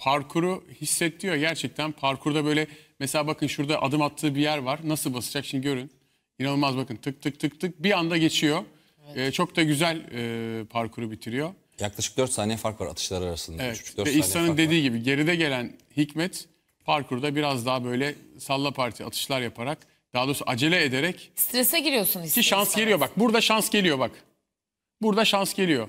parkuru hissettiriyor gerçekten. Parkurda böyle mesela bakın şurada adım attığı bir yer var. Nasıl basacak şimdi görün. İnanılmaz bakın tık tık tık tık bir anda geçiyor. Evet. Ee, çok da güzel e, parkuru bitiriyor. Yaklaşık 4 saniye fark var atışlar arasında. Evet. Ve İhsan'ın dediği var. gibi geride gelen Hikmet parkurda biraz daha böyle salla parti atışlar yaparak daha doğrusu acele ederek strese giriyorsun ister ki şans geliyor bak. Burada şans geliyor bak. Burada şans geliyor.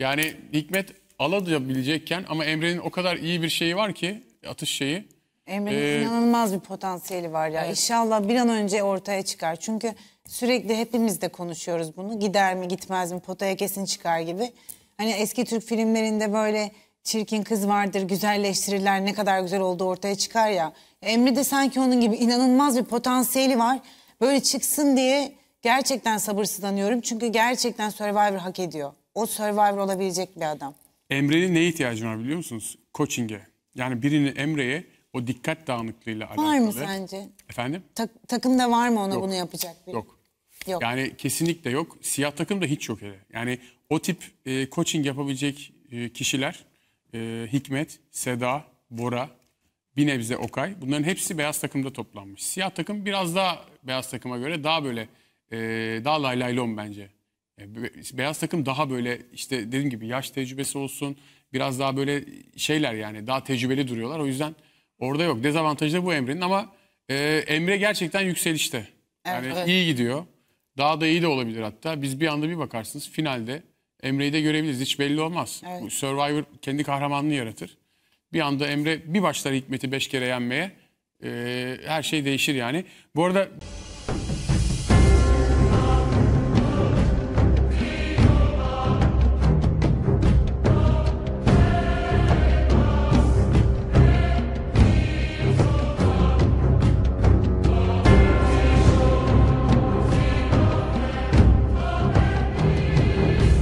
Yani Hikmet alabilecekken ama Emre'nin o kadar iyi bir şeyi var ki atış şeyi. Emre'nin ee, inanılmaz bir potansiyeli var ya. Evet. İnşallah bir an önce ortaya çıkar. Çünkü sürekli hepimiz de konuşuyoruz bunu. Gider mi gitmez mi potaya kesin çıkar gibi. Hani eski Türk filmlerinde böyle çirkin kız vardır güzelleştirirler ne kadar güzel oldu ortaya çıkar ya. Emre de sanki onun gibi inanılmaz bir potansiyeli var. Böyle çıksın diye gerçekten sabırsızlanıyorum. Çünkü gerçekten Survivor hak ediyor. O Survivor olabilecek bir adam. Emre'nin neye ihtiyacı var biliyor musunuz? Coaching'e. Yani birini Emre'ye o dikkat dağınıklığıyla alakalı. Var mı sence? Efendim? Ta takımda var mı ona yok. bunu yapacak biri? Yok. yok. Yani kesinlikle yok. Siyah takım da hiç yok hele. Yani o tip e, coaching yapabilecek e, kişiler e, Hikmet, Seda, Bora, bir nebze Okay. Bunların hepsi beyaz takımda toplanmış. Siyah takım biraz daha beyaz takıma göre daha böyle e, daha lay bence. E, beyaz takım daha böyle işte dediğim gibi yaş tecrübesi olsun biraz daha böyle şeyler yani daha tecrübeli duruyorlar. O yüzden orada yok. Dezavantajı da bu Emre'nin ama e, Emre gerçekten yükselişte. Yani evet. iyi gidiyor. Daha da iyi de olabilir hatta. Biz bir anda bir bakarsınız finalde Emre'yi de görebiliriz. Hiç belli olmaz. Evet. Survivor kendi kahramanını yaratır. Bir anda Emre bir başlar Hikmet'i beş kere yenmeye. E, her şey değişir yani. Bu arada...